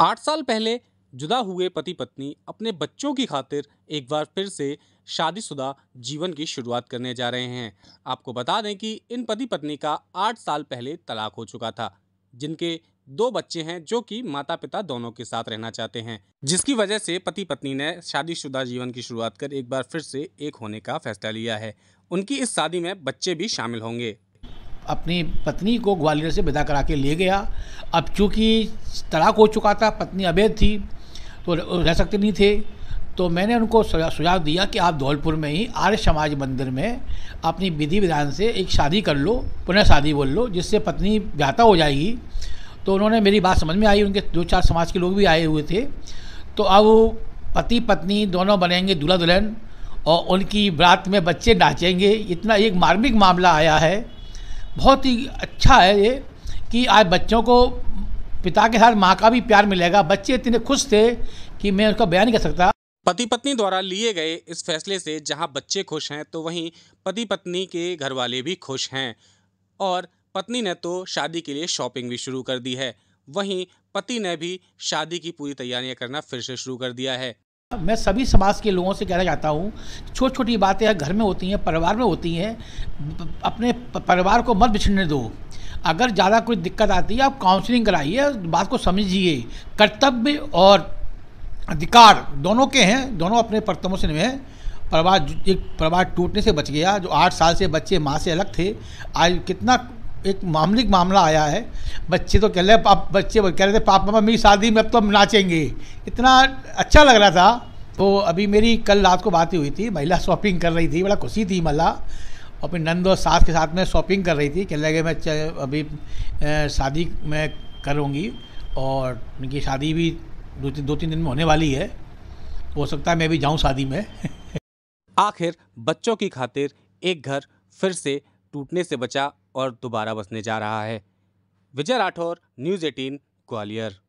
आठ साल पहले जुदा हुए पति पत्नी अपने बच्चों की खातिर एक बार फिर से शादीशुदा जीवन की शुरुआत करने जा रहे हैं आपको बता दें कि इन पति पत्नी का आठ साल पहले तलाक हो चुका था जिनके दो बच्चे हैं जो कि माता पिता दोनों के साथ रहना चाहते हैं जिसकी वजह से पति पत्नी ने शादीशुदा जीवन की शुरुआत कर एक बार फिर से एक होने का फैसला लिया है उनकी इस शादी में बच्चे भी शामिल होंगे अपनी पत्नी को ग्वालियर से विदा करा के ले गया अब चूँकि तलाक हो चुका था पत्नी अवैध थी तो रह सकते नहीं थे तो मैंने उनको सुझाव दिया कि आप धौलपुर में ही आर्य समाज मंदिर में अपनी विधि विधान से एक शादी कर लो पुनः शादी बोल लो जिससे पत्नी ज्ञाता हो जाएगी तो उन्होंने मेरी बात समझ में आई उनके दो चार समाज के लोग भी आए हुए थे तो अब पति पत्नी दोनों बनेंगे दूल्हा दुल्हन और उनकी बरात में बच्चे नाचेंगे इतना एक मार्मिक मामला आया है बहुत ही अच्छा है ये कि आज बच्चों को पिता के साथ माँ का भी प्यार मिलेगा बच्चे इतने खुश थे कि मैं उसका बयान नहीं कर सकता पति पत्नी द्वारा लिए गए इस फैसले से जहां बच्चे खुश हैं तो वहीं पति पत्नी के घर वाले भी खुश हैं और पत्नी ने तो शादी के लिए शॉपिंग भी शुरू कर दी है वहीं पति ने भी शादी की पूरी तैयारियां करना फिर से शुरू कर दिया है मैं सभी समाज के लोगों से कहना चाहता हूँ छोटी छोटी बातें घर में होती हैं परिवार में होती हैं अपने परिवार को मत बिछड़ने दो अगर ज़्यादा कोई दिक्कत आती है आप काउंसलिंग कराइए बात को समझिए कर्तव्य और अधिकार दोनों के हैं दोनों अपने परतमों से हैं परिवार एक परिवार टूटने से बच गया जो आठ साल से बच्चे माँ से अलग थे आज कितना एक मामलिक मामला आया है बच्चे तो कह रहे अब बच्चे कह रहे थे पापा मेरी शादी में अब तो हम नाचेंगे इतना अच्छा लग रहा था तो अभी मेरी कल रात को बात ही हुई थी महिला शॉपिंग कर रही थी बड़ा खुशी थी महिला अपनी नंद और सास के साथ में शॉपिंग कर रही थी कहने लगे मैं अभी शादी में करूँगी और उनकी शादी भी दो तीन दो तीन दिन में होने वाली है हो सकता है मैं भी जाऊँ शादी में आखिर बच्चों की खातिर एक घर फिर से टूटने से बचा और दोबारा बसने जा रहा है विजय राठौर न्यूज़ एटीन ग्वालियर